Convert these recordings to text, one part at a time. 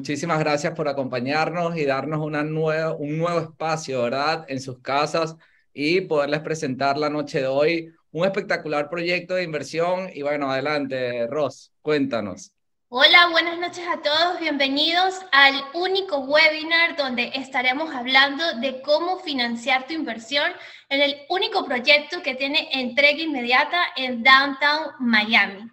muchísimas gracias por acompañarnos y darnos un nuevo espacio, ¿verdad?, en sus casas y poderles presentar la noche de hoy un espectacular proyecto de inversión. Y bueno, adelante, Ross, cuéntanos. Hola, buenas noches a todos. Bienvenidos al único webinar donde estaremos hablando de cómo financiar tu inversión en el único proyecto que tiene entrega inmediata en Downtown Miami.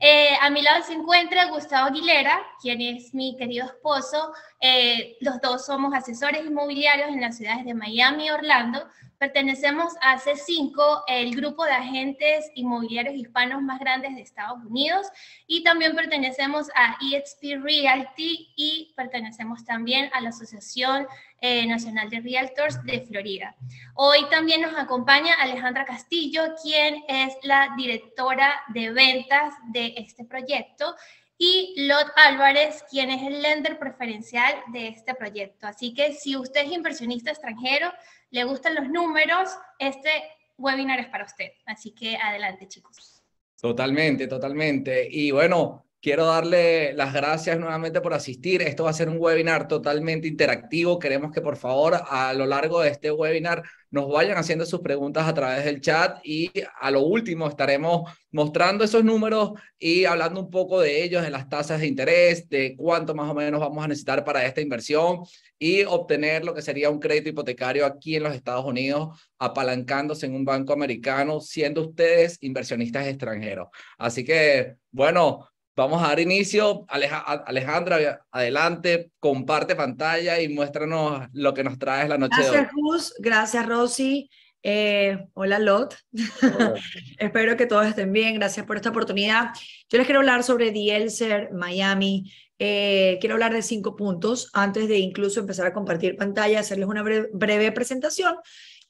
Eh, a mi lado se encuentra Gustavo Aguilera, quien es mi querido esposo. Eh, los dos somos asesores inmobiliarios en las ciudades de Miami y Orlando. Pertenecemos a C5, el grupo de agentes inmobiliarios hispanos más grandes de Estados Unidos, y también pertenecemos a EXP Realty y pertenecemos también a la Asociación eh, Nacional de Realtors de Florida. Hoy también nos acompaña Alejandra Castillo, quien es la directora de ventas de este proyecto y Lot Álvarez, quien es el lender preferencial de este proyecto. Así que si usted es inversionista extranjero, le gustan los números, este webinar es para usted. Así que adelante, chicos. Totalmente, totalmente. Y bueno, Quiero darle las gracias nuevamente por asistir. Esto va a ser un webinar totalmente interactivo. Queremos que por favor a lo largo de este webinar nos vayan haciendo sus preguntas a través del chat y a lo último estaremos mostrando esos números y hablando un poco de ellos, de las tasas de interés, de cuánto más o menos vamos a necesitar para esta inversión y obtener lo que sería un crédito hipotecario aquí en los Estados Unidos, apalancándose en un banco americano, siendo ustedes inversionistas extranjeros. Así que, bueno, Vamos a dar inicio. Alejandra, adelante, comparte pantalla y muéstranos lo que nos trae la noche gracias, de hoy. Gracias, Rosy. Eh, hola, Lot. Espero que todos estén bien. Gracias por esta oportunidad. Yo les quiero hablar sobre Dielser Miami. Eh, quiero hablar de cinco puntos antes de incluso empezar a compartir pantalla, hacerles una breve presentación.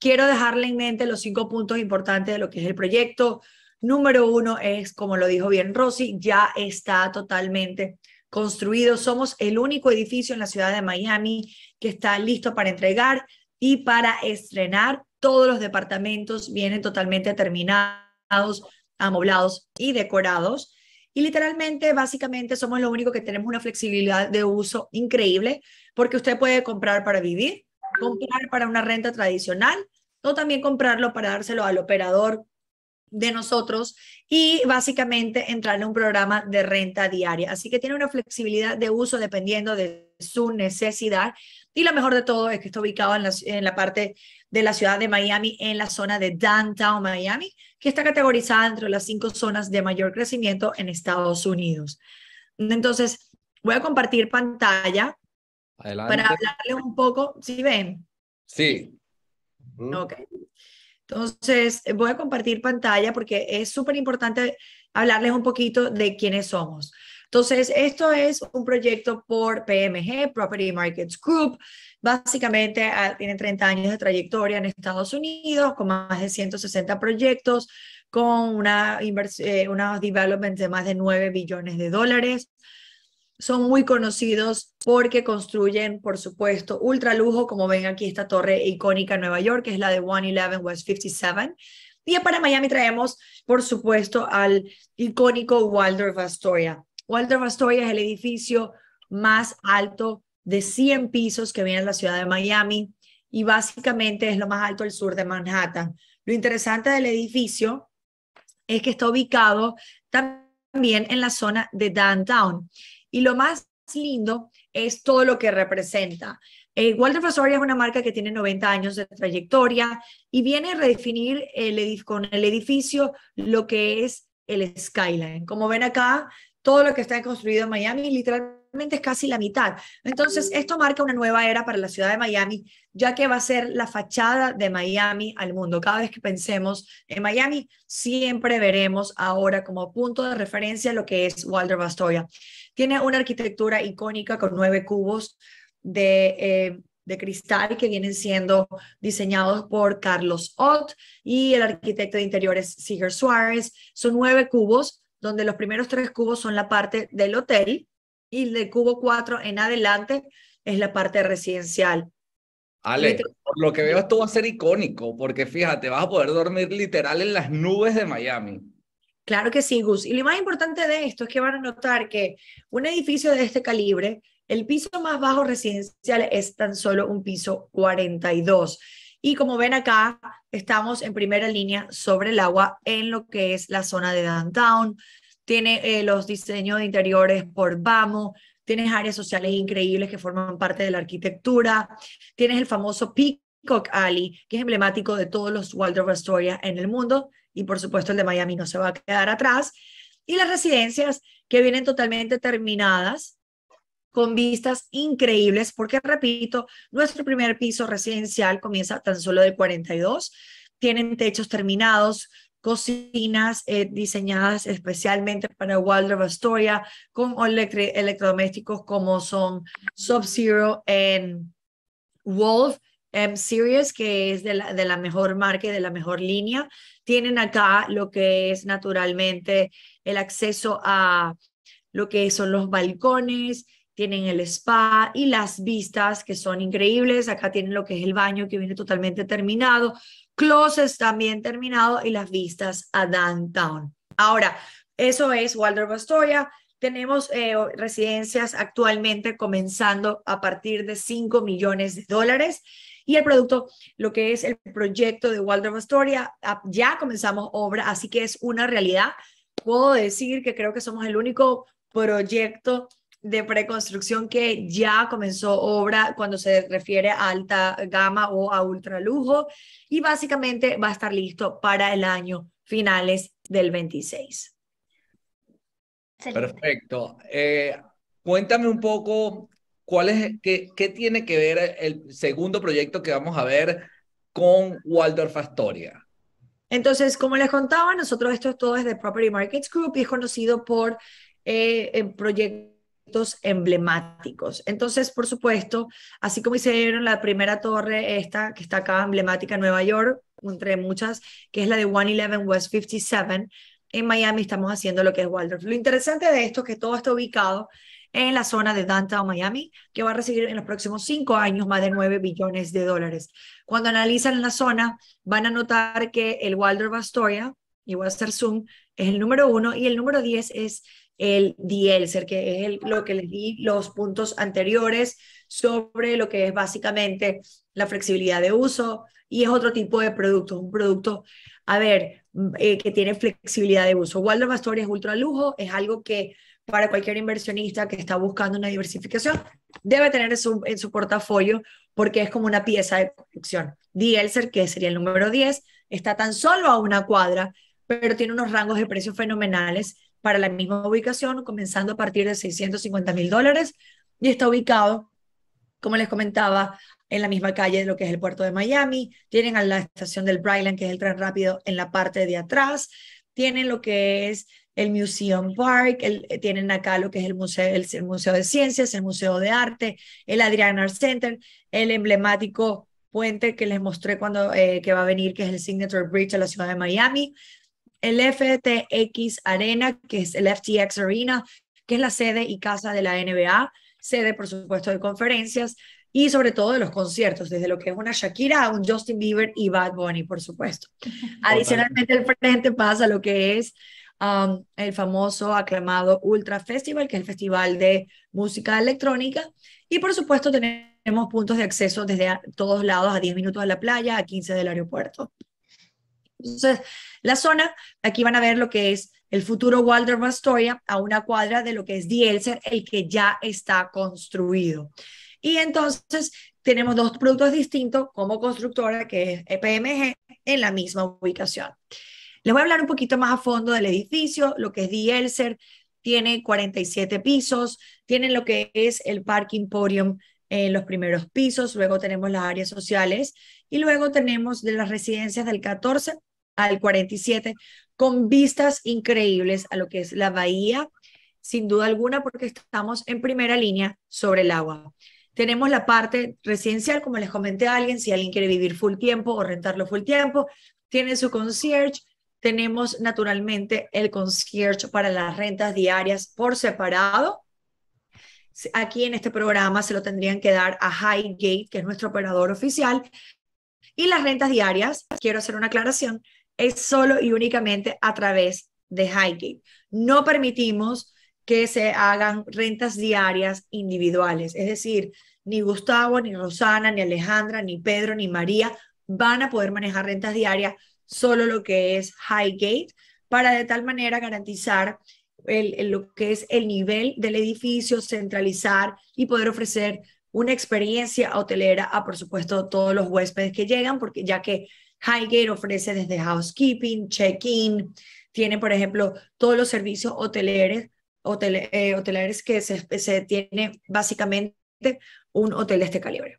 Quiero dejarle en mente los cinco puntos importantes de lo que es el proyecto, número uno es, como lo dijo bien Rossi, ya está totalmente construido. Somos el único edificio en la ciudad de Miami que está listo para entregar y para estrenar. Todos los departamentos vienen totalmente terminados, amoblados y decorados. Y literalmente, básicamente, somos lo único que tenemos una flexibilidad de uso increíble porque usted puede comprar para vivir, comprar para una renta tradicional o también comprarlo para dárselo al operador de nosotros y básicamente entrar en un programa de renta diaria. Así que tiene una flexibilidad de uso dependiendo de su necesidad. Y lo mejor de todo es que está ubicado en la, parte de la ciudad de Miami, en la zona de Downtown Miami, que está categorizada entre las cinco zonas de mayor crecimiento en Estados Unidos. Entonces, voy a compartir pantalla para hablarle un poco, si ven. Sí. Ok. Entonces, eh, voy a compartir pantalla porque es súper importante hablarles un poquito de quiénes somos. Entonces, esto es un proyecto por PMG, Property Markets Group. Básicamente, ah, tiene 30 años de trayectoria en Estados Unidos, con más de 160 proyectos, con una eh, unos developments de más de 9 billones de dólares son muy conocidos porque construyen, por supuesto, ultra lujo, como ven aquí esta torre icónica en Nueva York, que es la de 111 West 57. Y para Miami traemos, por supuesto, al icónico Waldorf Astoria. Waldorf Astoria es el edificio más alto de 100 pisos que viene en la ciudad de Miami y básicamente es lo más alto del sur de Manhattan. Lo interesante del edificio es que está ubicado también en la zona de Downtown. Y lo más lindo es todo lo que representa. Eh, Walter Vastoria es una marca que tiene 90 años de trayectoria y viene a redefinir con el edificio lo que es el skyline. Como ven acá, todo lo que está construido en Miami literalmente es casi la mitad. Entonces, esto marca una nueva era para la ciudad de Miami, ya que va a ser la fachada de Miami al mundo. Cada vez que pensemos en Miami, siempre veremos ahora como punto de referencia lo que es Walter Vastoria. Tiene una arquitectura icónica con nueve cubos de, eh, de cristal que vienen siendo diseñados por Carlos Ott y el arquitecto de interiores Sigurd Suárez. Son nueve cubos, donde los primeros tres cubos son la parte del hotel y el cubo cuatro en adelante es la parte residencial. Ale, por lo que veo esto va a ser icónico, porque fíjate, vas a poder dormir literal en las nubes de Miami. Claro que sí, Gus. Y lo más importante de esto es que van a notar que un edificio de este calibre, el piso más bajo residencial es tan solo un piso 42. Y como ven acá, estamos en primera línea sobre el agua en lo que es la zona de downtown. Tiene eh, los diseños de interiores por Bamo, tienes áreas sociales increíbles que forman parte de la arquitectura, tienes el famoso Peacock Alley, que es emblemático de todos los Waldorf Astoria en el mundo, y por supuesto el de Miami no se va a quedar atrás, y las residencias que vienen totalmente terminadas con vistas increíbles, porque repito, nuestro primer piso residencial comienza tan solo de 42, tienen techos terminados, cocinas eh, diseñadas especialmente para Waldorf Astoria con electrodomésticos como son Sub-Zero en Wolf, m em, Series, que es de la, de la mejor marca de la mejor línea. Tienen acá lo que es naturalmente el acceso a lo que son los balcones, tienen el spa y las vistas que son increíbles. Acá tienen lo que es el baño que viene totalmente terminado, closets también terminado y las vistas a downtown. Ahora, eso es Waldorf Astoria. Tenemos eh, residencias actualmente comenzando a partir de 5 millones de dólares y el producto, lo que es el proyecto de Waldorf Astoria, ah, ya comenzamos obra, así que es una realidad. Puedo decir que creo que somos el único proyecto de preconstrucción que ya comenzó obra cuando se refiere a alta gama o a ultralujo y básicamente va a estar listo para el año finales del 26. Perfecto. Eh, cuéntame un poco ¿cuál es, qué, qué, tiene que ver el segundo proyecto que vamos a ver con Waldorf Astoria? Entonces, como les contaba, nosotros esto todo es de Property Markets Group y es conocido por eh, proyectos emblemáticos. Entonces, por supuesto, así como hicieron la primera torre, esta que está acá emblemática en Nueva York, entre muchas, que es la de 111 West 57, en Miami estamos haciendo lo que es Waldorf. Lo interesante de esto es que todo está ubicado en la zona de Danta o Miami, que va a recibir en los próximos cinco años más de 9 billones de dólares. Cuando analizan la zona, van a notar que el Waldorf Astoria, y voy a hacer zoom, es el número uno y el número 10 es el Dielser, que es lo que les di los puntos anteriores sobre lo que es básicamente la flexibilidad de uso y es otro tipo de producto, un producto, a ver, eh, que tiene flexibilidad de uso. Waldorf Astoria es ultra lujo, es algo que para cualquier inversionista que está buscando una diversificación, debe tener en su, en su portafolio porque es como una pieza de construcción. Dielser, que sería el número 10, está tan solo a una cuadra, pero tiene unos rangos de precios fenomenales para la misma ubicación, comenzando a partir de 650 mil dólares y está ubicado, como les comentaba, en la misma calle de lo que es el puerto de Miami. Tienen a la estación del Bryland, que es el tren rápido, en la parte de atrás. Tienen lo que es el Museum Park, el, eh, tienen acá lo que es el museo, el, museo de Ciencias, el Museo de Arte, el Adrian Art Center, el emblemático puente que les mostré cuando eh, que va a venir, que es el Signature Bridge a la ciudad de Miami, el FTX Arena, que es el FTX Arena, que es la sede y casa de la NBA, sede, por supuesto, de conferencias y sobre todo de los conciertos, desde lo que es una Shakira a un Justin Bieber y Bad Bunny, por supuesto. Adicionalmente, el frente pasa lo que es el famoso aclamado Ultra Festival, que es el festival de música electrónica. Y por supuesto tenemos puntos de acceso desde todos lados, a 10 minutos de la playa, a 15 del aeropuerto. Entonces, la zona, aquí van a ver lo que es el futuro Waldorf Astoria a una cuadra de lo que es Dielser, el que ya está construido. Y entonces tenemos dos productos distintos como constructora, que es e PMG, en la misma ubicación. Les voy a hablar un poquito más a fondo del edificio, lo que es Dielser, tiene 47 pisos, tienen lo que es el parking podium en los primeros pisos, luego tenemos las áreas sociales y luego tenemos de las residencias del 14 al 47 con vistas increíbles a lo que es la bahía, sin duda alguna porque estamos en primera línea sobre el agua. Tenemos la parte residencial, como les comenté a alguien, si alguien quiere vivir full tiempo o rentarlo full tiempo, tiene su concierge, tenemos naturalmente el concierge para las rentas diarias por separado. Aquí en este programa se lo tendrían que dar a Highgate, que es nuestro operador oficial. Y las rentas diarias, quiero hacer una aclaración, es solo y únicamente a través de Highgate. No permitimos que se hagan rentas diarias individuales, es decir, ni Gustavo, ni Rosana, ni Alejandra, ni Pedro, ni María van a poder manejar rentas diarias solo lo que es Highgate, para de tal manera garantizar el, lo que es el nivel del edificio, centralizar y poder ofrecer una experiencia hotelera a, por supuesto, todos los huéspedes que llegan, porque ya que Highgate ofrece desde housekeeping, check-in, tiene, por ejemplo, todos los servicios hoteleres, eh, hoteleres que se, se tiene básicamente un hotel de este calibre.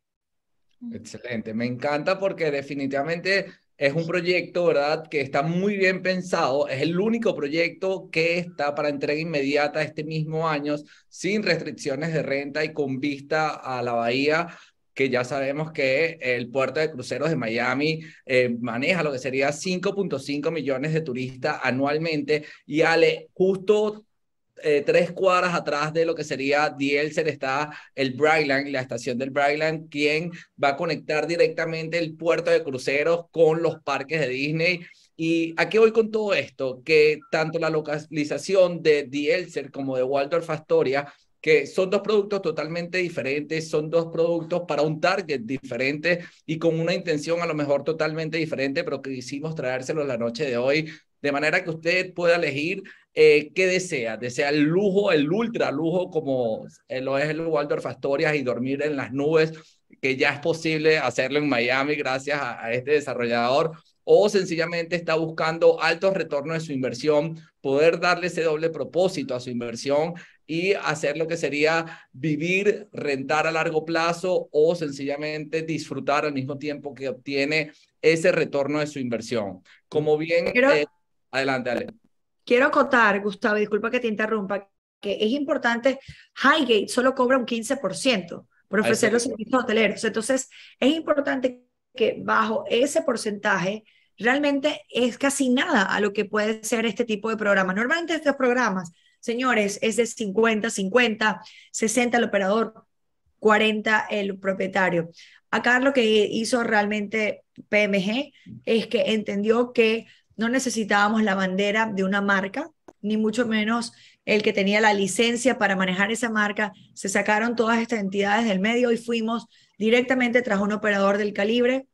Excelente, me encanta porque definitivamente es un proyecto, ¿verdad?, que está muy bien pensado. Es el único proyecto que está para entrega inmediata este mismo año, sin restricciones de renta y con vista a la bahía que ya sabemos que el puerto de cruceros de Miami eh, maneja lo que sería 5.5 millones de turistas anualmente. Y Ale, justo eh, tres cuadras atrás de lo que sería Dielser está el Brightland, la estación del Brightland, quien va a conectar directamente el puerto de cruceros con los parques de Disney. ¿Y a qué voy con todo esto? Que tanto la localización de Dielser como de Waldorf Astoria que son dos productos totalmente diferentes, son dos productos para un target diferente y con una intención a lo mejor totalmente diferente, pero que hicimos traérselos la noche de hoy, de manera que usted pueda elegir eh, ¿qué desea? ¿Desea el lujo, el ultra lujo, como eh, lo es el Waldorf Astoria y dormir en las nubes, que ya es posible hacerlo en Miami gracias a, este desarrollador? o sencillamente está buscando altos retornos de su inversión, poder darle ese doble propósito a su inversión y hacer lo que sería vivir, rentar a largo plazo o sencillamente disfrutar al mismo tiempo que obtiene ese retorno de su inversión. Como bien... Eh, adelante, Ale. Quiero acotar, Gustavo, disculpa que te interrumpa, que es importante, Highgate solo cobra un 15% por ofrecer los servicios hoteleros. Entonces, es importante que bajo ese porcentaje realmente es casi nada a lo que puede ser este tipo de programa. Normalmente estos programas, señores, es de 50, 50, 60 el operador, 40 el propietario. Acá lo que hizo realmente PMG mm. es que entendió que no necesitábamos la bandera de una marca, ni mucho menos el que tenía la licencia para manejar esa marca. Se sacaron todas estas entidades del medio y fuimos directamente tras un operador del calibre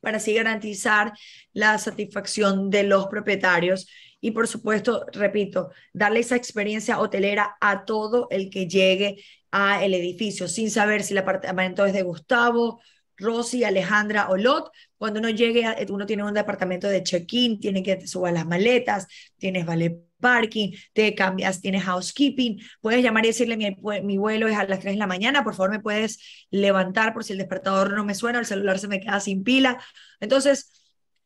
para así garantizar la satisfacción de los propietarios y por supuesto, repito, darle esa experiencia hotelera a todo el que llegue a el edificio sin saber si el apartamento es de Gustavo, Rosy, Alejandra o Lot, cuando uno llegue, uno tiene un departamento de check-in, tiene que subir las maletas, tienes vale parking, te cambias, tienes housekeeping, puedes llamar y decirle mi, mi, vuelo es a las 3 de la mañana, por favor me puedes levantar por si el despertador no me suena, el celular se me queda sin pila. Entonces,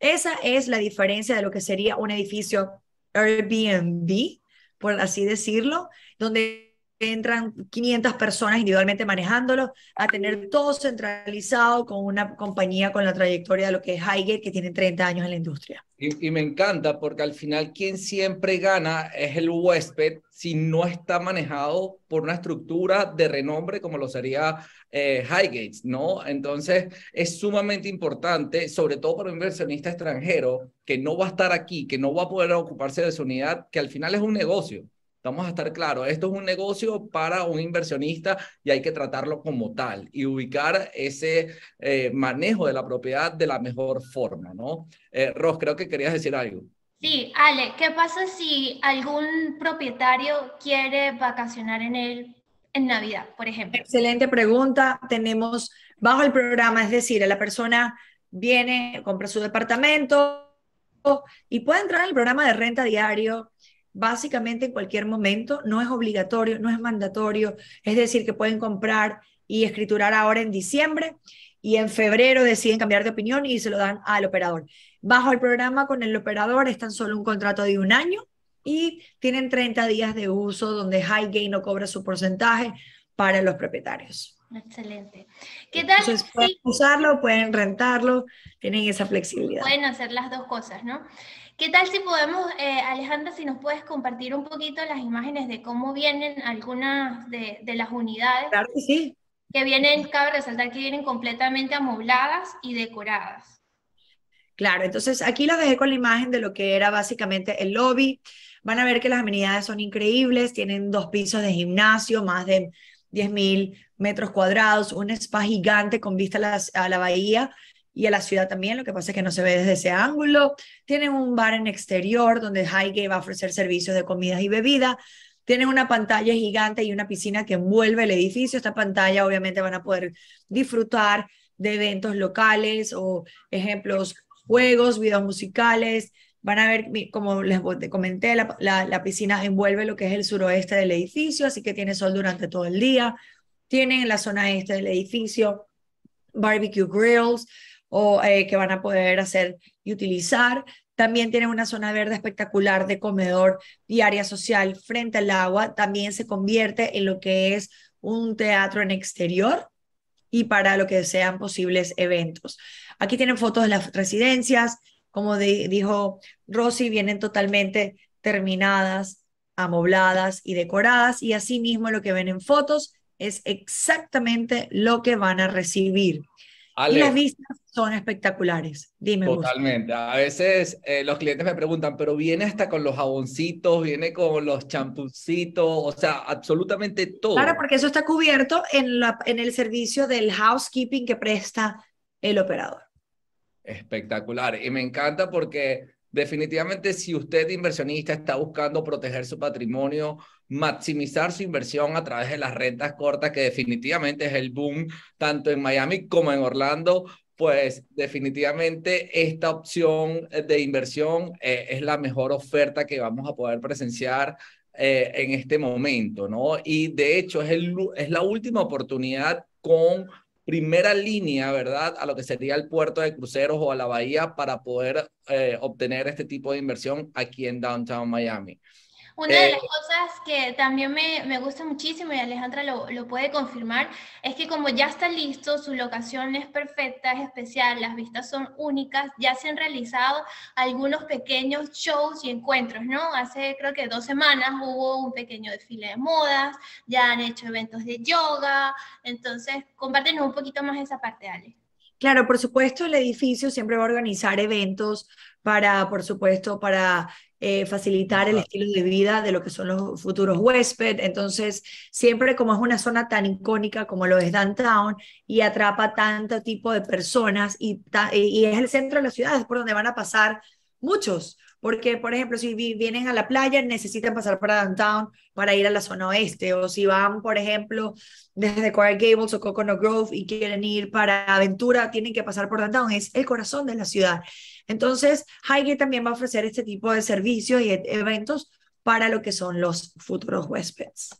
esa es la diferencia de lo que sería un edificio Airbnb, por así decirlo, donde entran 500 personas individualmente manejándolo, a tener todo centralizado con una compañía con la trayectoria de lo que es Highgate, que tiene 30 años en la industria. Y, me encanta porque al final quien siempre gana es el huésped si no está manejado por una estructura de renombre como lo sería eh, Highgates, ¿no? Entonces es sumamente importante, sobre todo para un inversionista extranjero que no va a estar aquí, que no va a poder ocuparse de su unidad, que al final es un negocio. Vamos a estar claros, esto es un negocio para un inversionista y hay que tratarlo como tal y ubicar ese eh, manejo de la propiedad de la mejor forma, ¿no? Eh, Ros, creo que querías decir algo. Sí, Ale, ¿qué pasa si algún propietario quiere vacacionar en él en Navidad, por ejemplo? Excelente pregunta. Tenemos bajo el programa, es decir, la persona viene, compra su departamento y puede entrar en el programa de renta diario básicamente en cualquier momento, no es obligatorio, no es mandatorio, es decir, que pueden comprar y escriturar ahora en diciembre y en febrero deciden cambiar de opinión y se lo dan al operador. Bajo el programa con el operador están solo un contrato de un año y tienen 30 días de uso donde High Gain no cobra su porcentaje para los propietarios. Excelente. ¿Qué tal? Entonces, pueden usarlo, pueden rentarlo, tienen esa flexibilidad. Pueden hacer las dos cosas, ¿no? ¿Qué tal si podemos, eh, Alejandra, si nos puedes compartir un poquito las imágenes de cómo vienen algunas de, las unidades? Claro que sí. Que vienen, cabe resaltar que vienen completamente amobladas y decoradas. Claro, entonces aquí las dejé con la imagen de lo que era básicamente el lobby. Van a ver que las amenidades son increíbles, tienen dos pisos de gimnasio, más de 10.000 metros cuadrados, un spa gigante con vista a la bahía y a la ciudad también, lo que pasa es que no se ve desde ese ángulo. Tienen un bar en exterior donde Highgate va a ofrecer servicios de comidas y bebida Tienen una pantalla gigante y una piscina que envuelve el edificio. Esta pantalla obviamente van a poder disfrutar de eventos locales o ejemplos, juegos, videos musicales. Van a ver, como les comenté, la, la piscina envuelve lo que es el suroeste del edificio, así que tiene sol durante todo el día. Tienen en la zona este del edificio barbecue grills, o eh, que van a poder hacer y utilizar. También tienen una zona verde espectacular de comedor y área social frente al agua. También se convierte en lo que es un teatro en exterior y para lo que sean posibles eventos. Aquí tienen fotos de las residencias. Como dijo Rosy, vienen totalmente terminadas, amobladas y decoradas. Y asimismo lo que ven en fotos es exactamente lo que van a recibir y las vistas son espectaculares. Dime. Totalmente. A veces eh, los clientes me preguntan, pero viene hasta con los jaboncitos, viene con los champucitos, o sea, absolutamente todo. Claro, porque eso está cubierto en, la, en el servicio del housekeeping que presta el operador. Espectacular. Y me encanta porque definitivamente si usted inversionista está buscando proteger su patrimonio, maximizar su inversión a través de las rentas cortas, que definitivamente es el boom tanto en Miami como en Orlando, pues definitivamente esta opción de inversión eh, es la mejor oferta que vamos a poder presenciar eh, en este momento, ¿no? Y de hecho es, es la última oportunidad con primera línea, ¿verdad? A lo que sería el puerto de cruceros o a la bahía para poder eh, obtener este tipo de inversión aquí en Downtown Miami. Una de las eh, cosas que también me, me gusta muchísimo, y Alejandra lo, lo, puede confirmar, es que como ya está listo, su locación es perfecta, es especial, las vistas son únicas, ya se han realizado algunos pequeños shows y encuentros, ¿no? Hace creo que dos semanas hubo un pequeño desfile de modas, ya han hecho eventos de yoga, entonces compártenos un poquito más esa parte, Ale. Claro, por supuesto, el edificio siempre va a organizar eventos para, por supuesto, para eh, facilitar el estilo de vida de lo que son los futuros huéspedes. Entonces, siempre como es una zona tan icónica como lo es Downtown y atrapa tanto tipo de personas y, y es el centro de la ciudad, es por donde van a pasar Muchos, porque por ejemplo, si vienen a la playa, necesitan pasar por downtown para ir a la zona oeste, o si van, por ejemplo, desde Coral Gables o Coconut Grove y quieren ir para Aventura, tienen que pasar por downtown, es el corazón de la ciudad. Entonces, Highgate también va a ofrecer este tipo de servicios y e, eventos para lo que son los futuros huéspedes.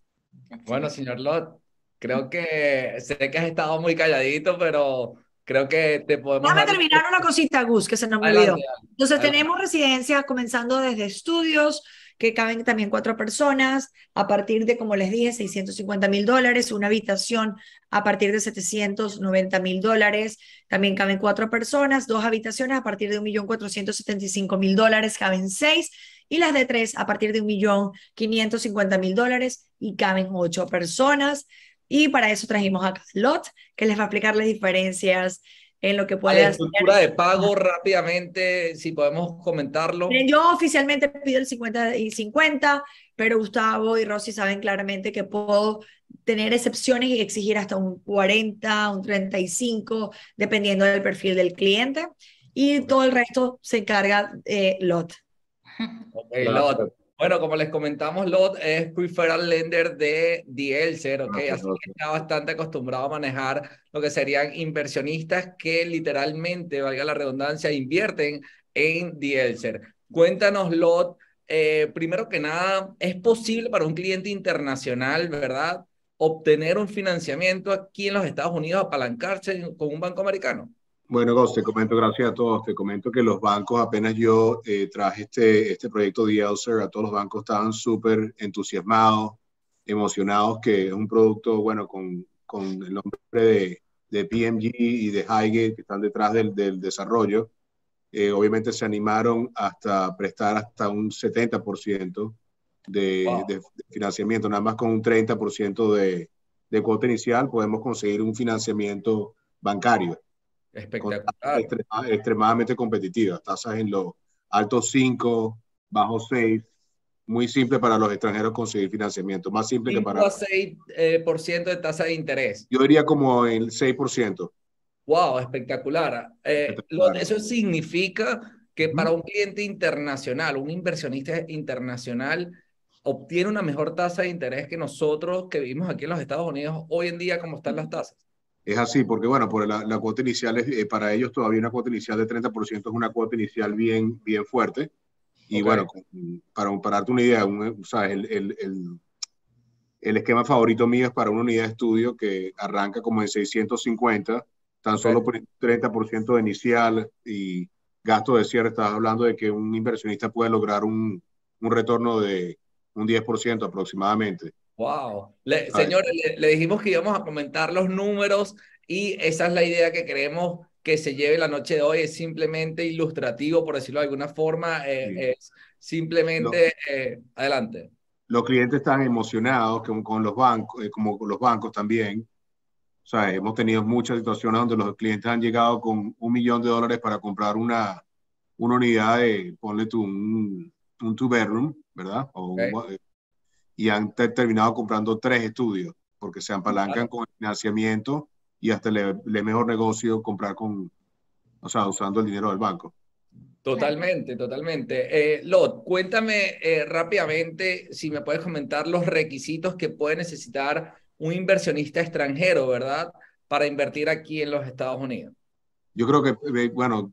Bueno, señor Lott, creo que sé que has estado muy calladito, pero creo que te podemos... Déjame terminar una cosita, Gus, que se nos olvidó. Entonces tenemos residencias comenzando desde estudios, que caben también cuatro personas, a partir de, como les dije, 650 mil dólares, una habitación a partir de 790 mil dólares, también caben cuatro personas, dos habitaciones a partir de 1.475.000 dólares, caben seis, y las de tres a partir de 1.550.000 dólares y caben ocho personas. Y para eso trajimos a Lot, que les va a explicar las diferencias en lo que puede hacer. estructura de pago rápidamente, si podemos comentarlo. Yo oficialmente pido el 50 y 50, pero Gustavo y Rosy saben claramente que puedo tener excepciones y exigir hasta un 40, un 35, dependiendo del perfil del cliente. Y todo el resto se encarga de LOT. Ok, LOT. Bueno, como les comentamos, Lot es preferred lender de Dielser, ¿ok? Ah, Así que está bastante acostumbrado a manejar lo que serían inversionistas que literalmente, valga la redundancia, invierten en Dielser. Cuéntanos, Lot, eh, primero que nada, ¿es posible para un cliente internacional, verdad, obtener un financiamiento aquí en los Estados Unidos, apalancarse con un banco americano? Bueno, te comento, gracias a todos. Te comento que los bancos, apenas yo eh, traje este, este proyecto de Elser, a todos los bancos estaban súper entusiasmados, emocionados, que es un producto, bueno, con, con el nombre de, de, PMG y de Heige que están detrás del, desarrollo. Eh, obviamente se animaron hasta prestar hasta un 70% de, de, financiamiento, nada más con un 30% de, de cuota inicial podemos conseguir un financiamiento bancario. Espectacular. extremadamente competitiva tasas en los altos 5, bajos 6, muy simple para los extranjeros conseguir financiamiento, más simple que para... 6% eh, por de tasa de interés. Yo diría como el 6%. Wow, espectacular. Eh, eso significa que para un cliente internacional, un inversionista internacional, obtiene una mejor tasa de interés que nosotros que vivimos aquí en los Estados Unidos hoy en día, cómo están las tasas. Es así, porque bueno, por la, cuota inicial es, eh, para ellos todavía una cuota inicial de 30% es una cuota inicial bien, bien fuerte. Y bueno, para, para, darte una idea, eh, El, el, el, esquema favorito mío es para una unidad de estudio que arranca como en 650, tan solo por 30% de inicial y gasto de cierre. Estás hablando de que un inversionista puede lograr un, un retorno de un 10% aproximadamente. Wow. señores, le, dijimos que íbamos a comentar los números y esa es la idea que queremos que se lleve la noche de hoy. Es simplemente ilustrativo, por decirlo de alguna forma. Eh, es simplemente eh, adelante. Los clientes están emocionados con los bancos, eh, como con los bancos también. O sea, hemos tenido muchas situaciones donde los clientes han llegado con un millón de dólares para comprar una, una unidad de, ponle tú, un, un ¿verdad? O un, y han terminado comprando tres estudios porque se apalancan con el financiamiento y hasta le, mejor negocio comprar con, o sea, usando el dinero del banco. Totalmente, totalmente. Eh, Lot, cuéntame eh, rápidamente si me puedes comentar los requisitos que puede necesitar un inversionista extranjero, ¿verdad? Para invertir aquí en los Estados Unidos. Yo creo que, bueno,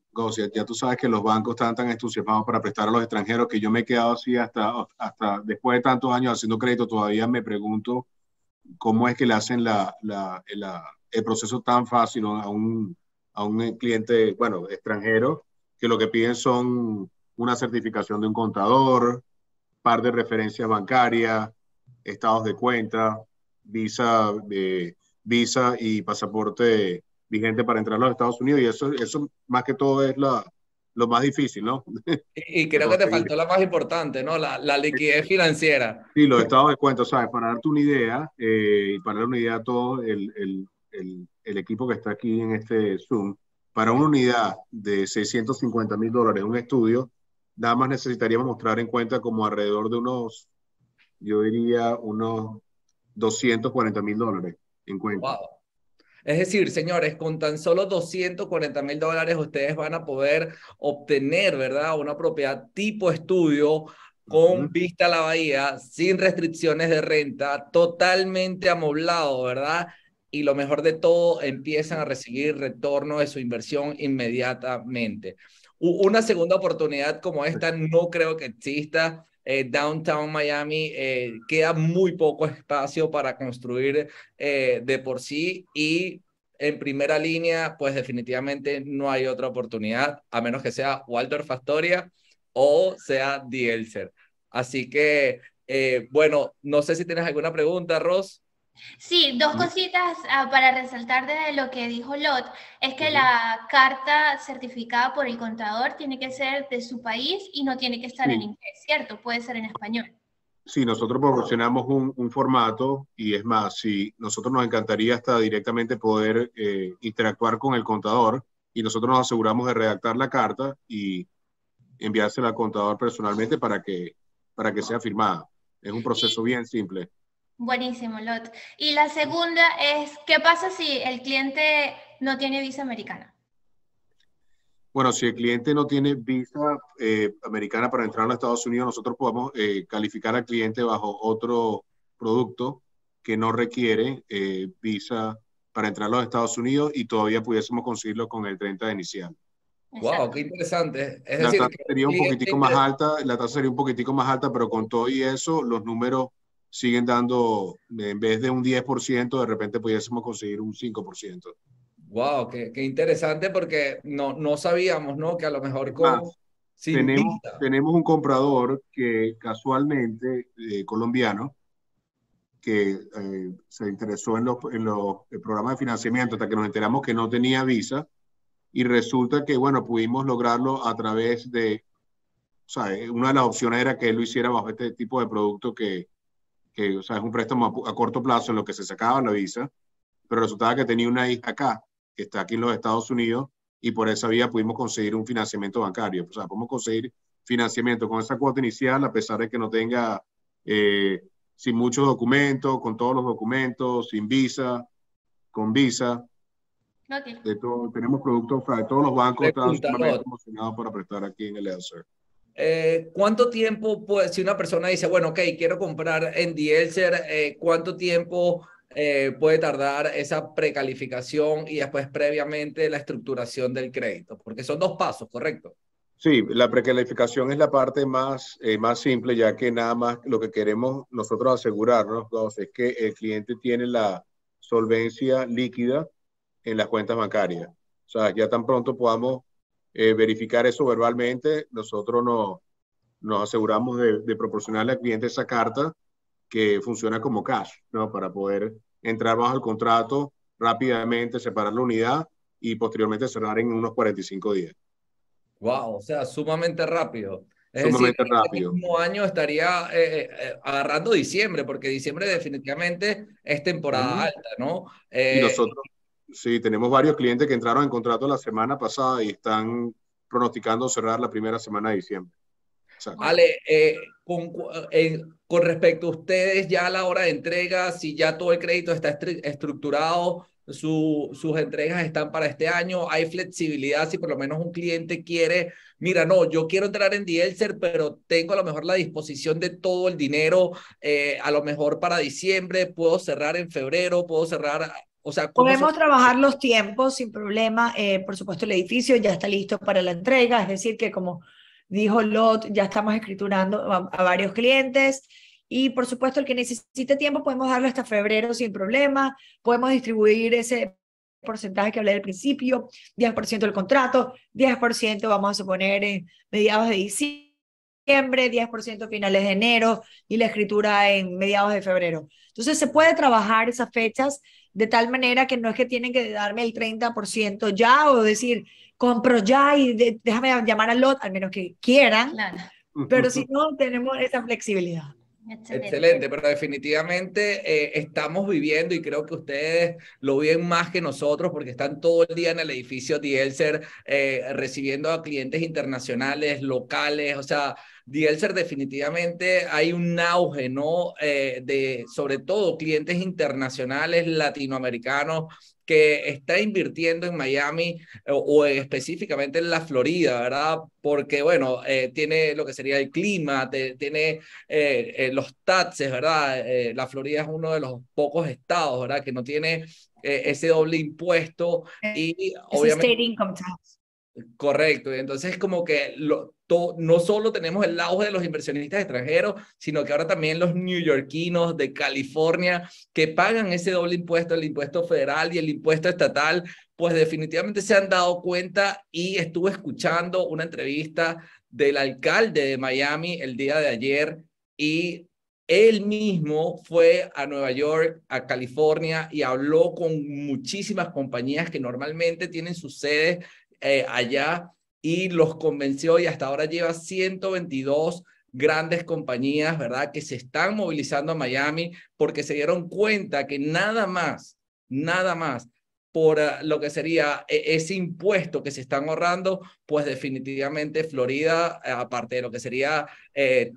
ya tú sabes que los bancos están tan entusiasmados para prestar a los extranjeros que yo me he quedado así hasta, hasta después de tantos años haciendo crédito, todavía me pregunto cómo es que le hacen la, el proceso tan fácil a un, a un cliente, bueno, extranjero, que lo que piden son una certificación de un contador, par de referencias bancarias, estados de cuenta, visa, de eh, visa y pasaporte vigente para entrar a los Estados Unidos y eso, eso más que todo es la, lo más difícil, ¿no? Y creo que te faltó la más importante, ¿no? La, liquidez financiera. Sí, los estados de cuenta, ¿sabes? Para darte una idea, eh, y para dar una idea a todo el, equipo que está aquí en este Zoom, para una unidad de 650 mil dólares, un estudio, nada más necesitaríamos mostrar en cuenta como alrededor de unos, yo diría, unos 240 mil dólares en cuenta. Es decir, señores, con tan solo 240 mil dólares ustedes van a poder obtener, ¿verdad? Una propiedad tipo estudio con vista a la bahía, sin restricciones de renta, totalmente amoblado, ¿verdad? y lo mejor de todo, empiezan a recibir retorno de su inversión inmediatamente. Una segunda oportunidad como esta no creo que exista. Eh, downtown Miami eh, queda muy poco espacio para construir eh, de por sí y en primera línea, pues definitivamente no hay otra oportunidad, a menos que sea Walter Fastoria o sea Dielser. Así que, bueno, no sé si tienes alguna pregunta, Ross. Sí, dos mm. cositas ah, para resaltar desde lo que dijo Lot, es que la carta certificada por el contador tiene que ser de su país y no tiene que estar en inglés, ¿cierto? Puede ser en español. Sí, nosotros proporcionamos un, formato y es más, si nosotros nos encantaría hasta directamente poder eh, interactuar con el contador y nosotros nos aseguramos de redactar la carta y enviársela al contador personalmente para que, para que sea firmada. Es un proceso bien simple. Buenísimo, Lot. Y la segunda es, ¿qué pasa si el cliente no tiene visa americana? Bueno, si el cliente no tiene visa eh, americana para entrar a los Estados Unidos, nosotros podemos eh, calificar al cliente bajo otro producto que no requiere eh, visa para entrar a los Estados Unidos y todavía pudiésemos conseguirlo con el 30 de inicial. Wow, qué interesante. la tasa sería un poquitico más alta, la tasa sería un poquitico más alta, pero con todo y eso, los números siguen dando, en vez de un 10%, de repente pudiésemos conseguir un 5%. Wow, qué, interesante porque no, no sabíamos, ¿no? Que a lo mejor con, tenemos, tenemos un comprador que casualmente, eh, colombiano, que eh, se interesó en los, en los eh, programas de financiamiento hasta que nos enteramos que no tenía visa y resulta que, bueno, pudimos lograrlo a través de, o sea, una de las opciones era que él lo hiciera bajo este tipo de producto que, que o sea, es un préstamo a, corto plazo en lo que se sacaba la visa, pero resultaba que tenía una hija acá, que está aquí en los Estados Unidos, y por esa vía pudimos conseguir un financiamiento bancario. O sea, podemos conseguir financiamiento con esa cuota inicial, a pesar de que no tenga, eh, sin muchos documentos, con todos los documentos, sin visa, con visa. tenemos productos, de todos los bancos para prestar aquí en el EASER. Eh, ¿Cuánto tiempo, pues, si una persona dice, bueno, ok, quiero comprar en Dielser, eh, ¿cuánto tiempo eh, puede tardar esa precalificación y después previamente la estructuración del crédito? Porque son dos pasos, ¿correcto? Sí, la precalificación es la parte más, más simple, ya que nada más lo que queremos nosotros asegurarnos dos, es que el cliente tiene la solvencia líquida en las cuentas bancarias. O sea, ya tan pronto podamos eh, verificar eso verbalmente. Nosotros nos, nos aseguramos de, proporcionarle al cliente esa carta que funciona como cash, ¿no? Para poder entrar bajo el contrato rápidamente, separar la unidad y posteriormente cerrar en unos 45 días. Wow, o sea, sumamente rápido. Es sumamente decir, rápido. El próximo año estaría eh, eh, agarrando diciembre, porque diciembre definitivamente es temporada alta, ¿no? y nosotros Sí, tenemos varios clientes que entraron en contrato la semana pasada y están pronosticando cerrar la primera semana de diciembre. Vale, eh, con, respecto a ustedes, ya a la hora de entrega, si ya todo el crédito está estructurado, sus entregas están para este año, hay flexibilidad si por lo menos un cliente quiere, mira, no, yo quiero entrar en Dielser, pero tengo a lo mejor la disposición de todo el dinero, eh, a lo mejor para diciembre, puedo cerrar en febrero, puedo cerrar o sea, podemos trabajar los tiempos sin problema. Eh, por supuesto, el edificio ya está listo para la entrega, es decir, que como dijo Lot, ya estamos escriturando a, varios clientes. Y por supuesto, el que necesite tiempo podemos darlo hasta febrero sin problema. Podemos distribuir ese porcentaje que hablé al principio, 10% del contrato, 10% vamos a suponer en mediados de diciembre, 10% finales de enero y la escritura en mediados de febrero. Entonces se puede trabajar esas fechas de tal manera que no es que tienen que darme el 30% ya o decir, compro ya y déjame llamar al lot, al menos que quieran, pero si no, tenemos esa flexibilidad. Excelente. pero definitivamente eh, estamos viviendo y creo que ustedes lo ven más que nosotros porque están todo el día en el edificio Dielser eh, recibiendo a clientes internacionales, locales, o sea, Dielser, definitivamente hay un auge, ¿no? Eh, de sobre todo clientes internacionales, latinoamericanos, que está invirtiendo en Miami eh, o, específicamente en la Florida, ¿verdad? Porque, bueno, eh, tiene lo que sería el clima, tiene los taxes, ¿verdad? la Florida es uno de los pocos estados, ¿verdad? Que no tiene ese doble impuesto y obviamente... State income tax. Correcto, y entonces como que no solo tenemos el auge de los inversionistas extranjeros, sino que ahora también los neoyorquinos de California que pagan ese doble impuesto, el impuesto federal y el impuesto estatal, pues definitivamente se han dado cuenta y estuve escuchando una entrevista del alcalde de Miami el día de ayer y él mismo fue a Nueva York, a California y habló con muchísimas compañías que normalmente tienen sus sedes eh, allá y los convenció y hasta ahora lleva 122 grandes compañías, ¿verdad? Que se están movilizando a Miami porque se dieron cuenta que nada más, nada más por eh, lo que sería e, ese impuesto que se están ahorrando, pues definitivamente Florida, eh, aparte de lo que sería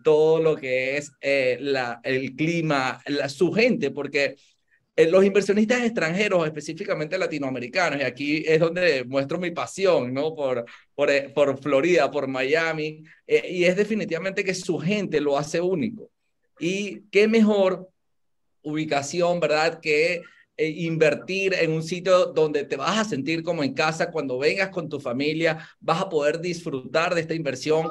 todo lo que es la, el clima, la, su gente, porque eh, los inversionistas extranjeros, específicamente latinoamericanos, y aquí es donde muestro mi pasión, ¿no? Por, por, eh, Florida, por Miami, eh, y es definitivamente que su gente lo hace único. Y qué mejor ubicación, ¿verdad? Que invertir en un sitio donde te vas a sentir como en casa, cuando vengas con tu familia, vas a poder disfrutar de esta inversión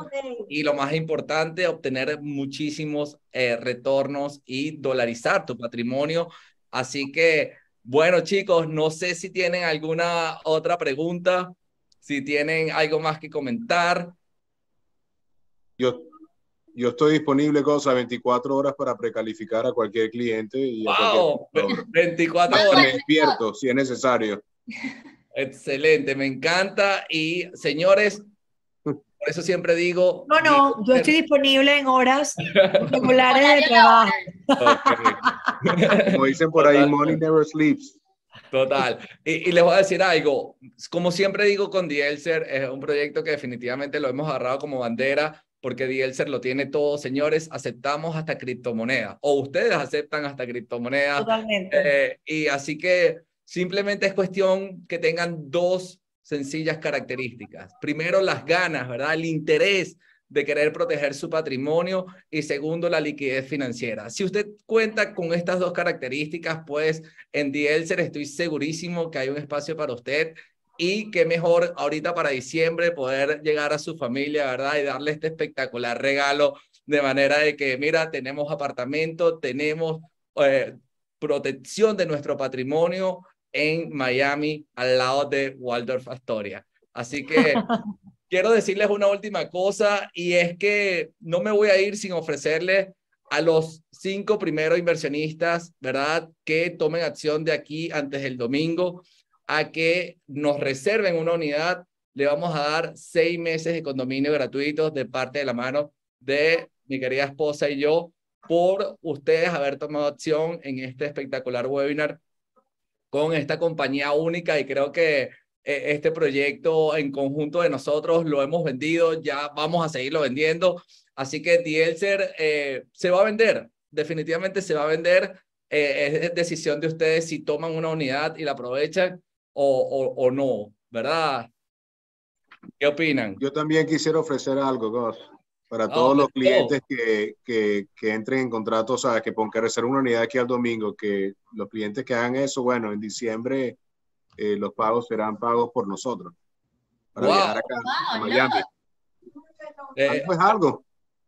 y lo más importante, obtener muchísimos retornos y dolarizar tu patrimonio Así que, bueno, chicos, no sé si tienen alguna otra pregunta, si tienen algo más que comentar. Yo, yo estoy disponible, cosa, 24 horas para precalificar a cualquier cliente. Y wow, 24 horas. Me despierto si es necesario. Excelente, me encanta. Y señores, por eso siempre digo. No, no, yo estoy disponible en horas regulares de trabajo. Como dicen por ahí, money never sleeps. Total. Y, les voy a decir algo. Como siempre digo con Dielser, es un proyecto que definitivamente lo hemos agarrado como bandera porque Dielser lo tiene todo. Señores, aceptamos hasta criptomonedas o ustedes aceptan hasta criptomonedas. Totalmente. Eh, y así que simplemente es cuestión que tengan dos sencillas características. Primero, las ganas, ¿verdad? El interés de querer proteger su patrimonio y segundo, la liquidez financiera. Si usted cuenta con estas dos características, pues en Dielser estoy segurísimo que hay un espacio para usted y qué mejor ahorita para diciembre poder llegar a su familia, ¿verdad? Y darle este espectacular regalo de manera de que, mira, tenemos apartamento, tenemos eh, protección de nuestro patrimonio en Miami, al lado de Waldorf Astoria. Así que quiero decirles una última cosa y es que no me voy a ir sin ofrecerles a los cinco primeros inversionistas, ¿verdad? Que tomen acción de aquí antes del domingo, a que nos reserven una unidad. Le vamos a dar seis meses de condominio gratuitos de parte de la mano de mi querida esposa y yo por ustedes haber tomado acción en este espectacular webinar con esta compañía única y creo que eh, este proyecto en conjunto de nosotros lo hemos vendido, ya vamos a seguirlo vendiendo. Así que Dielser eh, se va a vender, definitivamente se va a vender. Eh, es decisión de ustedes si toman una unidad y la aprovechan o, o no, ¿verdad? ¿Qué opinan? Yo también quisiera ofrecer algo, Goss para todos los clientes que, que, entren en contratos, o sea, que pongan que reservar una unidad aquí al domingo, que los clientes que hagan eso, bueno, en diciembre eh, los pagos serán pagos por nosotros. Para wow. acá eh, algo.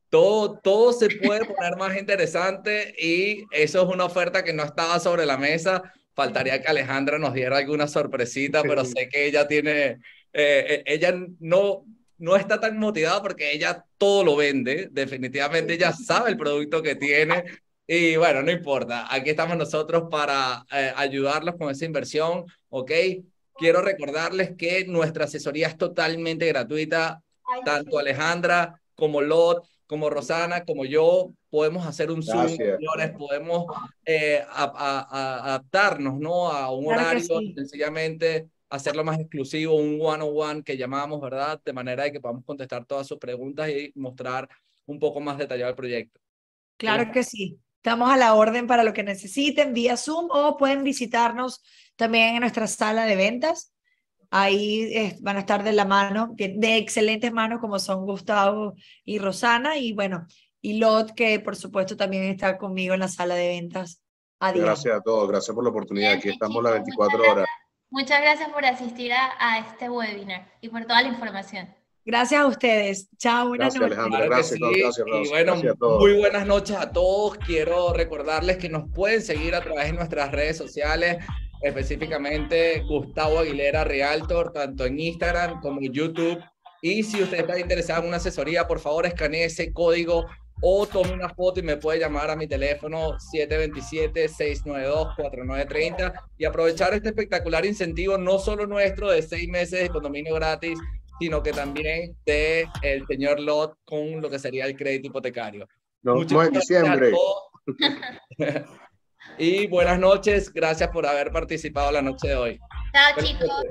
Todo, todo se puede poner más interesante y eso es una oferta que no estaba sobre la mesa. Faltaría que Alejandra nos diera alguna sorpresita, pero sé que ella tiene, eh, ella no, no está tan motivada porque ella todo lo vende, definitivamente ella sabe el producto que tiene y bueno, no importa, aquí estamos nosotros para eh, ayudarlos con esa inversión, ¿ok? Quiero recordarles que nuestra asesoría es totalmente gratuita, tanto Alejandra como Lot, como Rosana, como yo, podemos hacer un Zoom, señores, podemos eh, adaptarnos, ¿no? A un horario, sencillamente hacerlo más exclusivo, un one-on-one que llamamos, ¿verdad? De manera de que podamos contestar todas sus preguntas y mostrar un poco más detallado el proyecto. Claro que sí. Estamos a la orden para lo que necesiten vía Zoom o pueden visitarnos también en nuestra sala de ventas. Ahí eh, van a estar de la mano, de excelentes manos como son Gustavo y Rosana y bueno, y Lot que por supuesto también está conmigo en la sala de ventas. Adiós. Gracias a todos, gracias por la oportunidad. Aquí estamos las 24 horas. Muchas gracias por asistir a, este webinar y por toda la información. Gracias a ustedes. Chao, buenas noches. gracias, gracias, muy buenas noches a todos. Quiero recordarles que nos pueden seguir a través de nuestras redes sociales, específicamente Gustavo Aguilera Realtor, tanto en Instagram como en YouTube. Y si usted están interesados en una asesoría, por favor, escanee ese código o tome una foto y me puede llamar a mi teléfono 727-692-4930 y aprovechar este espectacular incentivo, no solo nuestro de seis meses de condominio gratis, sino que también de el señor Lot con lo que sería el crédito hipotecario. Nos vemos en diciembre. y buenas noches, gracias por haber participado la noche de hoy. Chao chicos.